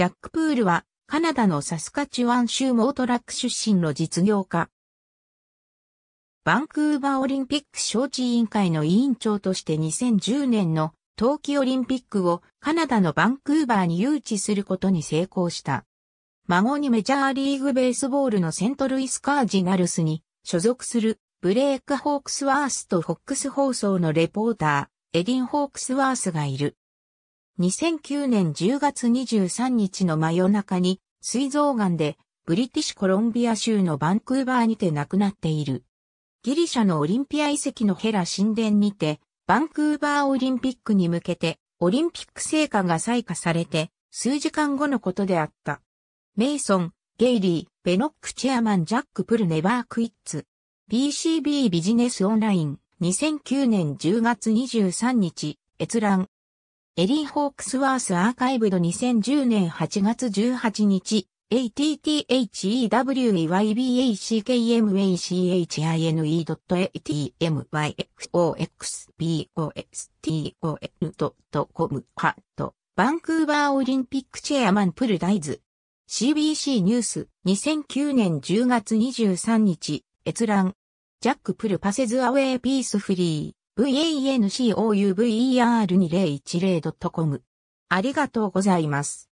ジャック・プールは、カナダのサスカチワン州モートラック出身の実業家。バンクーバーオリンピック招致委員会の委員長として2010年の冬季オリンピックをカナダのバンクーバーに誘致することに成功した。孫にメジャーリーグベースボールのセントルイスカージナルスに所属するブレイク・ホークスワースとフォックス放送のレポーター、エディン・ホークスワースがいる。2009年10月23日の真夜中に、膵臓癌で、ブリティッシュコロンビア州のバンクーバーにて亡くなっている。ギリシャのオリンピア遺跡のヘラ神殿にて、バンクーバーオリンピックに向けて、オリンピック成果が採火されて、数時間後のことであった。メイソン、ゲイリー、ベノックチェアマンジャック・プル・ネバー・クイッツ。BCB ビジネスオンライン2009年10月23日、閲覧。エリー・ホークスワースアーカイブド2010年8月18日、a t t e w e y b a c k m a c h i n e a t m y x o x b o s t o n c o m ハット、バンクーバーオリンピックチェアマンプルダイズ。CBC ニュース2009年10月23日、閲覧。ジャックプルパセズアウェイピースフリー。vancouvr2010.com e。ありがとうございます。